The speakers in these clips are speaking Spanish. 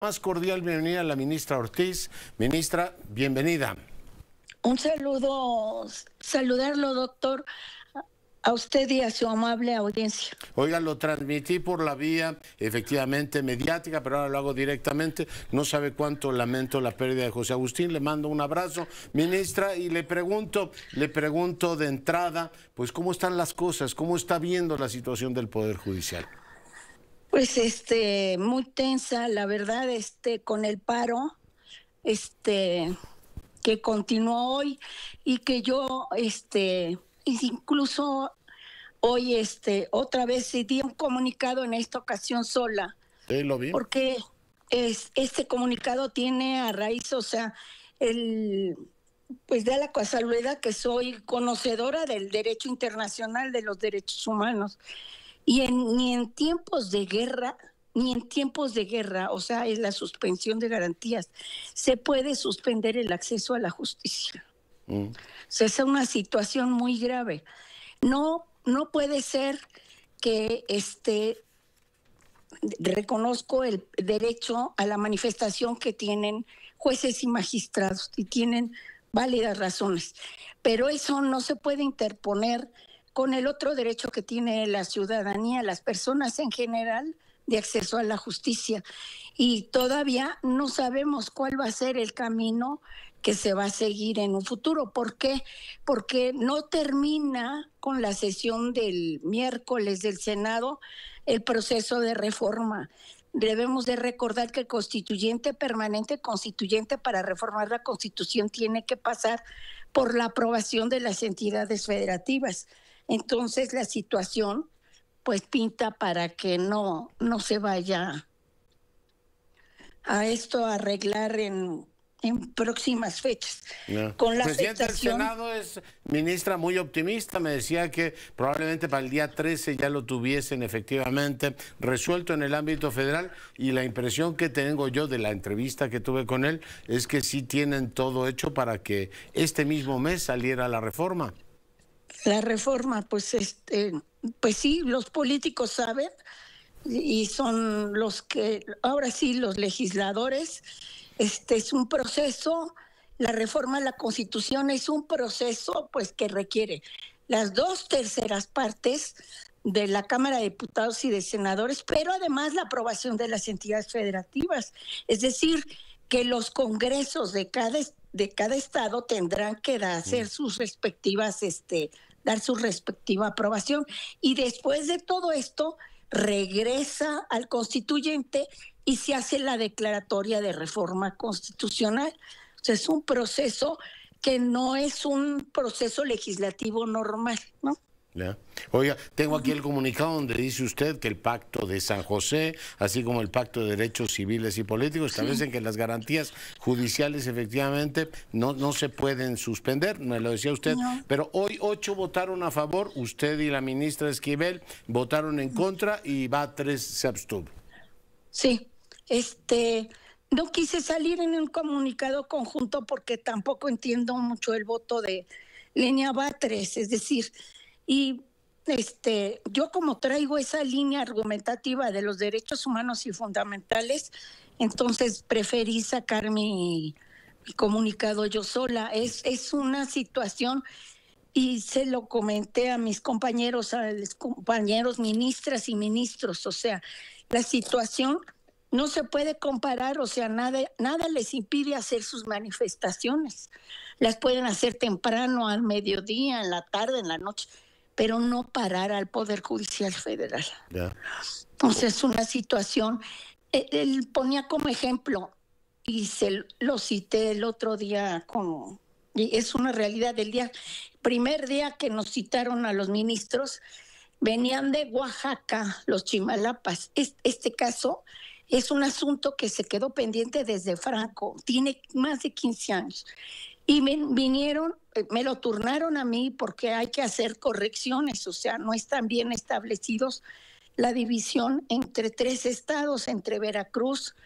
Más cordial bienvenida a la ministra Ortiz. Ministra, bienvenida. Un saludo, saludarlo, doctor, a usted y a su amable audiencia. Oiga, lo transmití por la vía efectivamente mediática, pero ahora lo hago directamente. No sabe cuánto lamento la pérdida de José Agustín. Le mando un abrazo, ministra, y le pregunto, le pregunto de entrada, pues cómo están las cosas, cómo está viendo la situación del Poder Judicial. Pues este, muy tensa, la verdad, este, con el paro, este, que continuó hoy y que yo, este, incluso hoy, este, otra vez di un comunicado en esta ocasión sola. Sí, lo vi. Porque es, este comunicado tiene a raíz, o sea, el, pues de la casualidad que soy conocedora del derecho internacional de los derechos humanos. Y en, ni en tiempos de guerra, ni en tiempos de guerra, o sea, es la suspensión de garantías, se puede suspender el acceso a la justicia. Mm. O es una situación muy grave. No, no puede ser que este reconozco el derecho a la manifestación que tienen jueces y magistrados y tienen válidas razones, pero eso no se puede interponer con el otro derecho que tiene la ciudadanía, las personas en general, de acceso a la justicia. Y todavía no sabemos cuál va a ser el camino que se va a seguir en un futuro. ¿Por qué? Porque no termina con la sesión del miércoles del Senado el proceso de reforma. Debemos de recordar que el constituyente permanente, constituyente para reformar la constitución, tiene que pasar por la aprobación de las entidades federativas. Entonces la situación pues pinta para que no, no se vaya a esto a arreglar en, próximas fechas. Con la Presidente del Senado es ministra muy optimista, me decía que probablemente para el día 13 ya lo tuviesen efectivamente resuelto en el ámbito federal y la impresión que tengo yo de la entrevista que tuve con él es que sí tienen todo hecho para que este mismo mes saliera la reforma. La reforma, pues, este, pues sí, los políticos saben y son los que, ahora sí, los legisladores, este es un proceso, la reforma de la constitución es un proceso, pues, que requiere las dos terceras partes de la Cámara de Diputados y de Senadores, pero además la aprobación de las entidades federativas. Es decir, que los congresos de cada, de cada estado tendrán que hacer sus respectivas este, dar su respectiva aprobación. Y después de todo esto, regresa al constituyente y se hace la declaratoria de reforma constitucional. O sea, es un proceso que no es un proceso legislativo normal, ¿no? Oiga, tengo aquí el comunicado donde dice usted que el pacto de San José, así como el pacto de derechos civiles y políticos, establecen que las garantías judiciales efectivamente no, no se pueden suspender, me lo decía usted, pero hoy ocho votaron a favor, usted y la ministra Esquivel votaron en contra y Batres se abstuvo. Sí, este, no quise salir en un comunicado conjunto porque tampoco entiendo mucho el voto de Lenia Batres, es decir, y este, yo como traigo esa línea argumentativa de los derechos humanos y fundamentales, entonces preferí sacar mi, comunicado yo sola. Es, es una situación y se lo comenté a mis compañeros, a los compañeros ministras y ministros, o sea, la situación no se puede comparar, o sea, nada, nada les impide hacer sus manifestaciones. Las pueden hacer temprano, al mediodía, en la tarde, en la noche pero no parar al Poder Judicial Federal. Entonces es una situación, eh, él ponía como ejemplo, y se lo cité el otro día con, y es una realidad del día, primer día que nos citaron a los ministros, venían de Oaxaca, los chimalapas. este caso es un asunto que se quedó pendiente desde Franco, tiene más de 15 años. Y me vinieron, eh, me lo turnaron a mí porque hay que hacer correcciones, o sea, no están bien establecidos la división entre tres estados, entre Veracruz,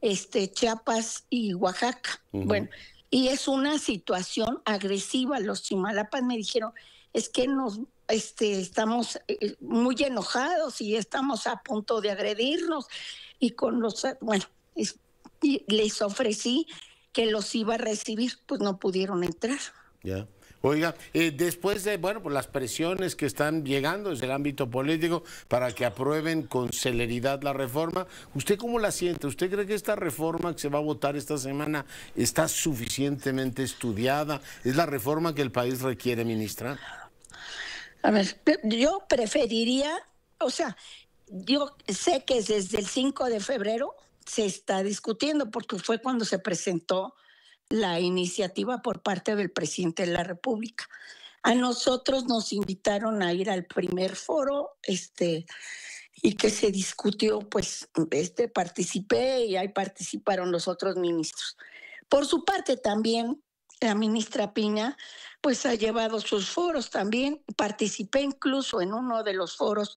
este, Chiapas y Oaxaca. Bueno, y es una situación agresiva. Los chimalapas me dijeron, es que nos este, estamos eh, muy enojados y estamos a punto de agredirnos. Y con los, eh, bueno, y les ofrecí que los iba a recibir, pues no pudieron entrar. Ya. Oiga, eh, después de, bueno, pues las presiones que están llegando desde el ámbito político para que aprueben con celeridad la reforma, ¿usted cómo la siente? ¿Usted cree que esta reforma que se va a votar esta semana está suficientemente estudiada? ¿Es la reforma que el país requiere, ministra? A ver, yo preferiría, o sea, yo sé que desde el 5 de febrero se está discutiendo porque fue cuando se presentó la iniciativa por parte del presidente de la República. A nosotros nos invitaron a ir al primer foro, este, y que se discutió, pues, este, participé y ahí participaron los otros ministros. Por su parte también, la ministra Piña, pues ha llevado sus foros también. Participé incluso en uno de los foros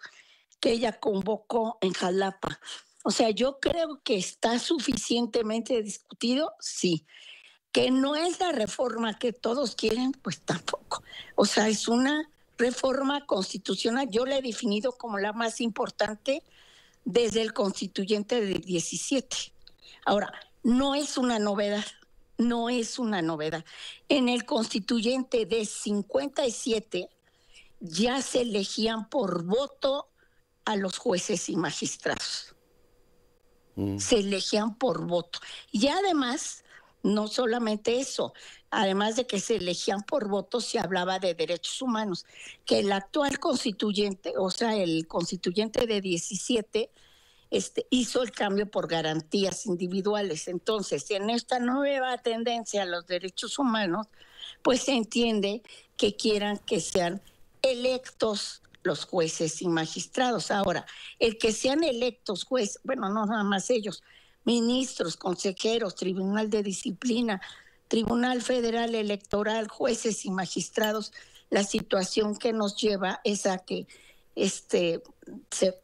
que ella convocó en Jalapa o sea, yo creo que está suficientemente discutido, sí. Que no es la reforma que todos quieren, pues tampoco. O sea, es una reforma constitucional, yo la he definido como la más importante desde el constituyente de 17. Ahora, no es una novedad, no es una novedad. En el constituyente de 57 ya se elegían por voto a los jueces y magistrados. Mm. se elegían por voto. Y además, no solamente eso, además de que se elegían por voto, se hablaba de derechos humanos, que el actual constituyente, o sea, el constituyente de 17, este, hizo el cambio por garantías individuales. Entonces, en esta nueva tendencia a los derechos humanos, pues se entiende que quieran que sean electos los jueces y magistrados. Ahora, el que sean electos jueces, bueno, no nada más ellos, ministros, consejeros, tribunal de disciplina, tribunal federal electoral, jueces y magistrados, la situación que nos lleva es a que, este,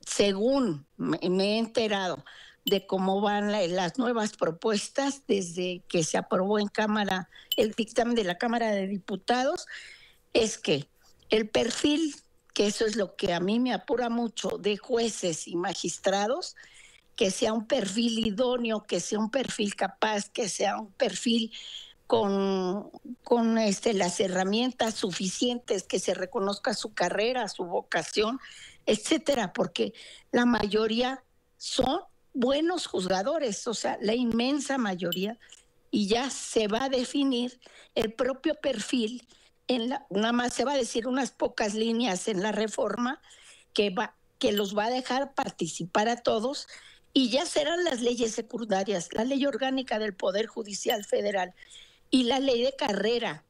según me, he enterado de cómo van las nuevas propuestas desde que se aprobó en Cámara el dictamen de la Cámara de Diputados, es que el perfil que eso es lo que a mí me apura mucho, de jueces y magistrados, que sea un perfil idóneo, que sea un perfil capaz, que sea un perfil con, con este, las herramientas suficientes, que se reconozca su carrera, su vocación, etcétera, porque la mayoría son buenos juzgadores, o sea, la inmensa mayoría, y ya se va a definir el propio perfil la, nada más se va a decir unas pocas líneas en la reforma que, va, que los va a dejar participar a todos y ya serán las leyes secundarias, la ley orgánica del Poder Judicial Federal y la ley de carrera,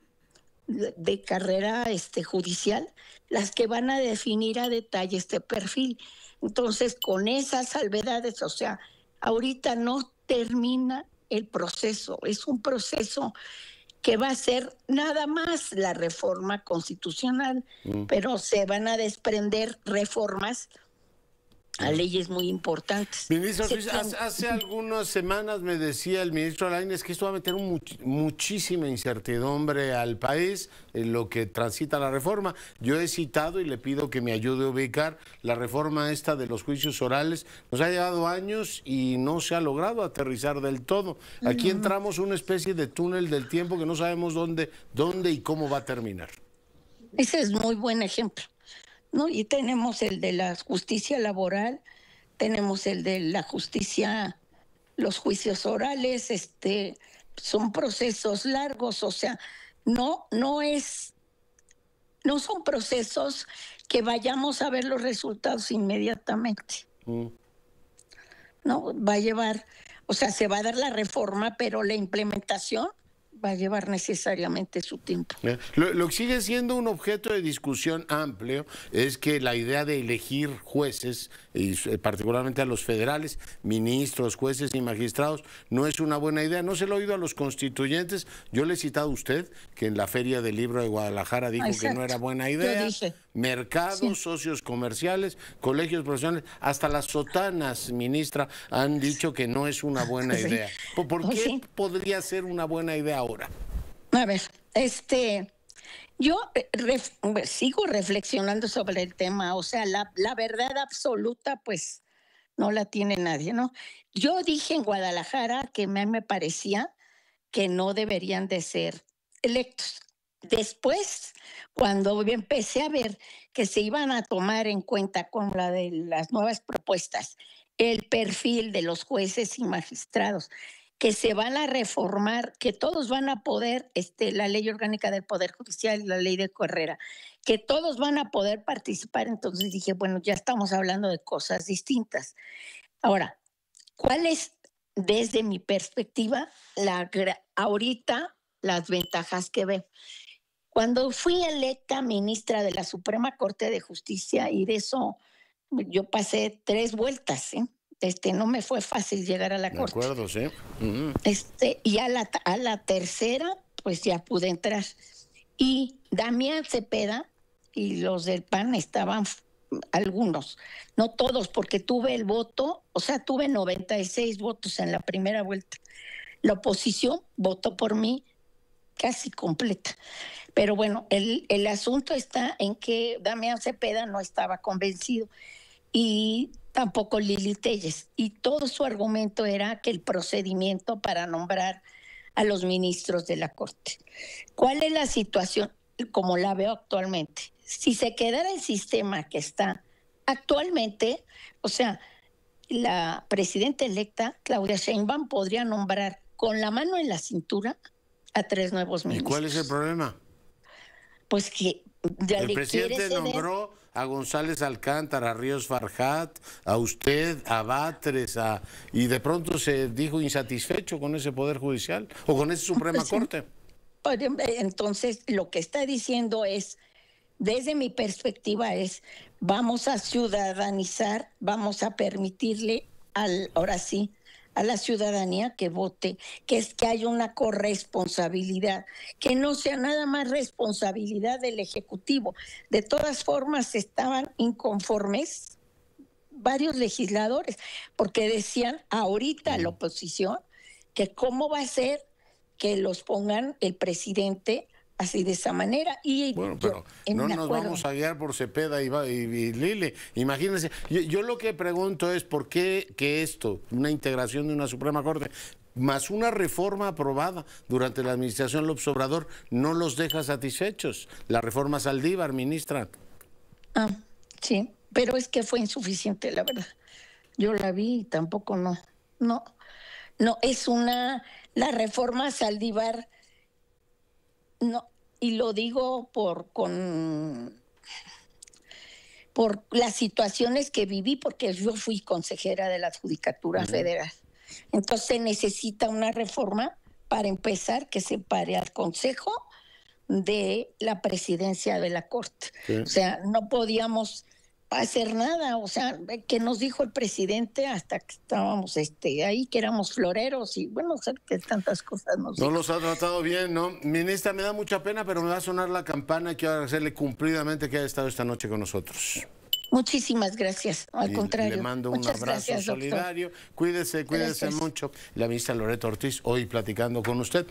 de carrera este, judicial, las que van a definir a detalle este perfil. Entonces, con esas salvedades, o sea, ahorita no termina el proceso, es un proceso que va a ser nada más la reforma constitucional, mm. pero se van a desprender reformas a leyes muy importantes. Ministro, hace, algunas semanas me decía el ministro Alaines que esto va a meter muchísima incertidumbre al país en lo que transita la reforma. Yo he citado y le pido que me ayude a ubicar la reforma esta de los juicios orales. Nos ha llevado años y no se ha logrado aterrizar del todo. Aquí entramos una especie de túnel del tiempo que no sabemos dónde, dónde y cómo va a terminar. Ese es muy buen ejemplo. ¿no? Y tenemos el de la justicia laboral, tenemos el de la justicia, los juicios orales, este, son procesos largos, o sea, no, no es, no son procesos que vayamos a ver los resultados inmediatamente. Mm. No, va a llevar, o sea, se va a dar la reforma, pero la implementación va a llevar necesariamente su tiempo. Lo, que sigue siendo un objeto de discusión amplio es que la idea de elegir jueces, y eh, particularmente a los federales, ministros, jueces y magistrados, no es una buena idea. No se lo he oído a los constituyentes. Yo le he citado a usted que en la Feria del Libro de Guadalajara dijo que no era buena idea mercados, socios comerciales, colegios profesionales, hasta las sotanas, ministra, han dicho que no es una buena idea. ¿Por pues qué podría ser una buena idea ahora? A ver, este, yo eh, sigo reflexionando sobre el tema, o sea, la, verdad absoluta, pues no la tiene nadie, ¿no? Yo dije en Guadalajara que me parecía que no deberían de ser electos. Después, cuando empecé a ver que se iban a tomar en cuenta con la de las nuevas propuestas, el perfil de los jueces y magistrados, que se van a reformar, que todos van a poder, este, la ley orgánica del Poder Judicial y la ley de Correra, que todos van a poder participar. Entonces dije, bueno, ya estamos hablando de cosas distintas. Ahora, ¿cuál es, desde mi perspectiva, ahorita las ventajas que veo? Cuando fui electa ministra de la Suprema Corte de Justicia, y de eso yo pasé tres vueltas, ¿eh? este, no me fue fácil llegar a la corte. De acuerdo, sí. este, y a la, a la tercera, pues ya pude entrar. Y Damián Cepeda y los del PAN estaban algunos, no todos, porque tuve el voto, o sea, tuve 96 votos en la primera vuelta. La oposición votó por mí casi completa. Pero bueno, el, el asunto está en que Damián Cepeda no estaba convencido y tampoco Lili Telles. Y todo su argumento era que el procedimiento para nombrar a los ministros de la Corte. ¿Cuál es la situación como la veo actualmente? Si se quedara el sistema que está actualmente, o sea, la presidenta electa, Claudia Sheinbaum, podría nombrar con la mano en la cintura a tres nuevos ministros. ¿Y cuál es el problema? Pues que ya el presidente nombró a González Alcántara, a Ríos Farjat, a usted, a Batres, a, y de pronto se dijo insatisfecho con ese Poder Judicial o con ese Suprema Corte. Entonces, lo que está diciendo es, desde mi perspectiva, es vamos a ciudadanizar, vamos a permitirle al, ahora sí, a la ciudadanía que vote, que es que haya una corresponsabilidad, que no sea nada más responsabilidad del Ejecutivo. De todas formas, estaban inconformes varios legisladores, porque decían ahorita la oposición que cómo va a ser que los pongan el presidente así de esa manera. Y bueno, pero no nos vamos a guiar por Cepeda y, Lile Imagínense, yo, lo que pregunto es por qué que esto, una integración de una Suprema Corte, más una reforma aprobada durante la administración López Obrador, no los deja satisfechos. La reforma Saldívar, ministra. Ah, sí, pero es que fue insuficiente, la verdad. Yo la vi y tampoco no, no, no, es una, la reforma Saldívar no, y lo digo por con por las situaciones que viví, porque yo fui consejera de la Judicatura Federal. Entonces necesita una reforma para empezar que se pare al Consejo de la presidencia de la Corte. O sea, no podíamos para hacer nada, o sea, que nos dijo el presidente hasta que estábamos este, ahí, que éramos floreros y bueno, que tantas cosas nos No los ha tratado bien, ¿no? Ministra, me da mucha pena, pero me va a sonar la campana y quiero agradecerle cumplidamente que haya estado esta noche con nosotros. Muchísimas gracias, al contrario. Le mando un abrazo gracias, solidario. Cuídese, cuídese mucho. La ministra Loreto Ortiz hoy platicando con usted.